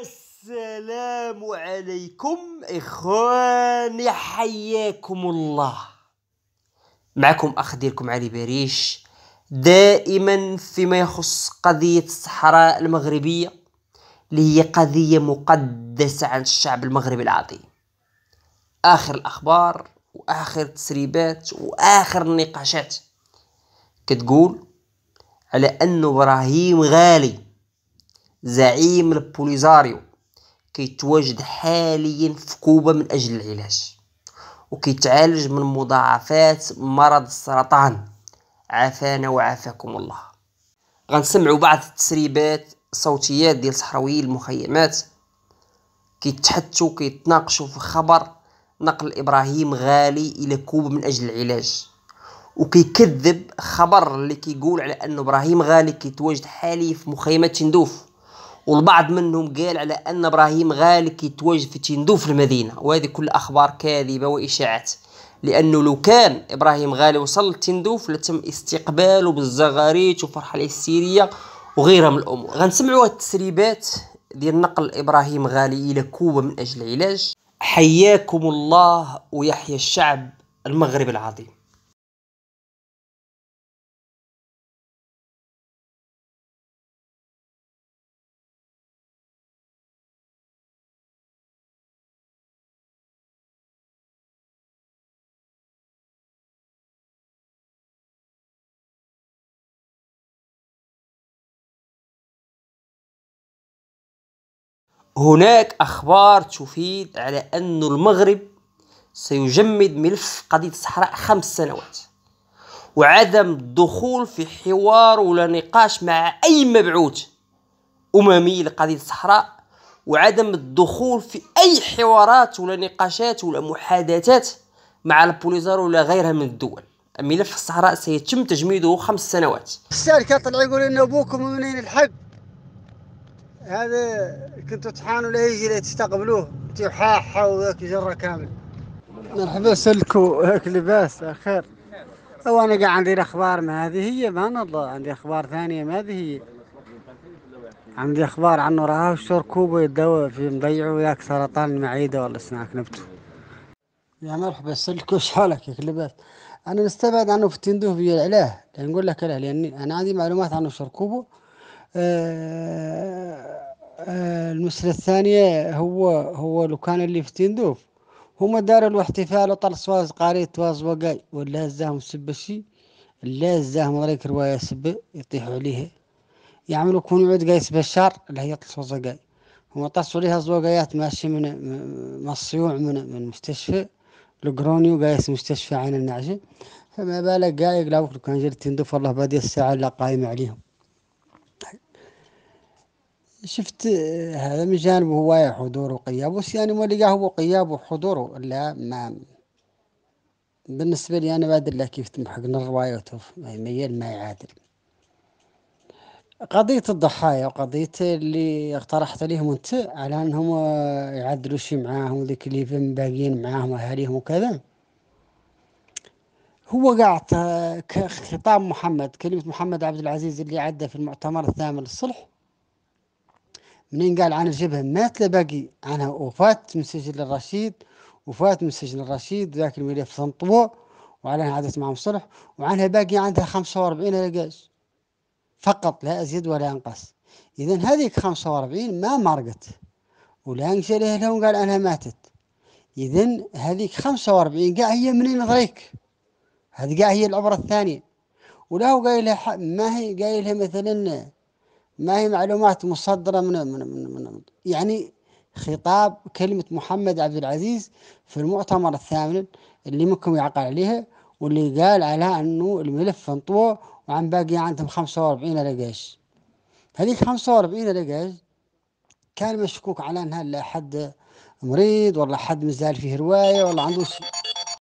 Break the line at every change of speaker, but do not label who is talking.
السلام عليكم إخواني حياكم الله معكم أخ ديالكم علي بريش دائما فيما يخص قضية الصحراء المغربية اللي هي قضية مقدسة عن الشعب المغربي العظيم آخر الأخبار وآخر التسريبات وآخر النقاشات كتقول على أن إبراهيم غالي زعيم البوليزاريو كيتواجد حاليا في كوبا من اجل العلاج وكيتعالج من مضاعفات مرض السرطان عافانا وعافاكم الله غنسمعوا بعض التسريبات الصوتيات ديال صحراوي المخيمات كيتحدثوا كيتناقشوا في خبر نقل ابراهيم غالي الى كوبا من اجل العلاج وكيكذب خبر اللي كيقول على ان ابراهيم غالي كيتواجد حاليا في مخيمات تندوف والبعض منهم قال على أن إبراهيم غالي كيتواجد في تندوف في المدينة وهذه كل أخبار كاذبة وإشاعات لأنه لو كان إبراهيم غالي وصل لتندوف لتم استقباله بالزغاريت وفرحة السيرية وغيرها من الأمور غنسمعوا التسريبات ديال نقل إبراهيم غالي إلى كوبا من أجل العلاج حياكم الله ويحيى
الشعب المغرب العظيم هناك أخبار تفيد على أن المغرب
سيجمد ملف قضية الصحراء خمس سنوات وعدم الدخول في حوار ولا نقاش مع أي مبعوث أممي لقضية الصحراء وعدم الدخول في أي حوارات ولا نقاشات ولا محادثات مع البوليزارو ولا غيرها من الدول ملف الصحراء سيتم تجميده خمس سنوات
السالكة طلع يقول إن أبوكم منين الحق هذا كنتوا تحانوا له يجي تستقبلوه تحاحه وذاك جره كامل مرحبا سلكوا هيك لباس خير او انا قاعد عندي الاخبار ما هذه هي ما الله عندي اخبار ثانيه ما هذه هي عندي اخبار عنه راه الشور كوبا يداوى في مضيعه وياك سرطان المعده ولا سناك نبته يا مرحبا سلكوا شحالك هيك لباس انا نستبعد عنه في التندوه علاه نقول لك علاه لاني انا عندي معلومات عنه الشركوبه أه المسلة الثانية هو هو لو كان اللي في تندوف هما داروا الاحتفال احتفال وطل سواز قاري تواز وقاي ولا زاهم سب الشي لا زاهم ضريك رواية سب يطيحوا عليها يعملوا كون عود قايس بشار اللي هي طل سواز قاي هما طلسوا ليها زوقايات ماشي من مصيوع من من لقروني القروني وقايس مستشفى عين النعجة فما بالك قايق لو كان جرت تندوف والله بادي الساعة اللي قايمة عليهم شفت آه، هذا من جانب هواية حضور وقياب بس يعني ما لقاه هو قياب وحضوره لا ما بالنسبة لي أنا بعد الله كيف تمحق الرواية ميل ما يعادل قضية الضحايا وقضية اللي اقترحت عليهم أنت على أنهم آه، يعدلوا شي معاهم وذيك اللي باقيين معاهم أهاليهم وكذا هو قاعد آه، خطاب محمد كلمة محمد عبد العزيز اللي عدى في المؤتمر الثامن للصلح منين قال عن الجبهة مات باقي عنها وفات من سجن الرشيد وفات من سجن الرشيد ذاك الملف تنطبوع وعليها عادت معهم صلح وعنها باقي عندها 45 لقاش فقط لا أزيد ولا أنقص إذا هذيك 45 ما مرقت ولا أنشأ لها لهم قال أنها ماتت إذا هذيك 45 قاع هي منين نظريك هذه قاع هي العبرة الثانية ولا هو قايل ما هي قايل لها مثلا ما هي معلومات مصدرة من, من, من, من يعني خطاب كلمة محمد عبد العزيز في المؤتمر الثامن اللي منكم يعقل عليها واللي قال على أنه الملف انطوى وعن باقي عندهم 45 لقاش هذيك 45 لقاش كان مشكوك على أنها لا حد مريض ولا حد مازال فيه رواية ولا عنده